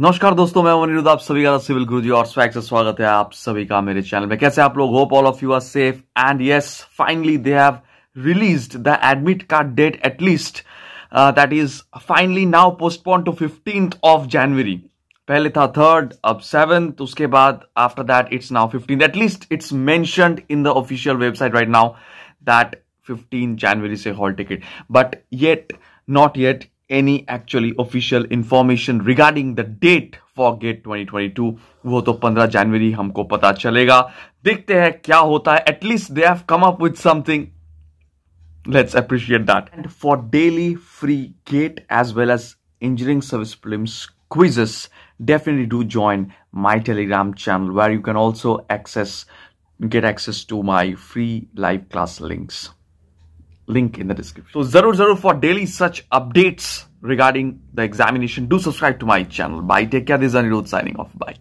नमस्कार दोस्तों मैं अनिरुद्ध आप सभी का सिविल गुरुजी और स्वैग से स्वागत है आप सभी का मेरे चैनल में कैसे आप लोग hope all of you are safe and yes finally they have released the admit card date at least that is finally now postpone to fifteen of January पहले था थर्ड अब सेवेंथ उसके बाद after that it's now fifteen at least it's mentioned in the official website right now that fifteen January से hall ticket but yet not yet any actually official information regarding the date for gate 2022 वो तो 15 जनवरी हमको पता चलेगा देखते हैं क्या होता है least they have come up with something. let let's appreciate that and for daily free gate as well as engineering service prelims quizzes definitely do join my telegram channel where you can also access get access to my free live class links link in the description. So Zarur for daily such updates regarding the examination. Do subscribe to my channel. Bye. Take care. This is Anirudh signing off. Bye.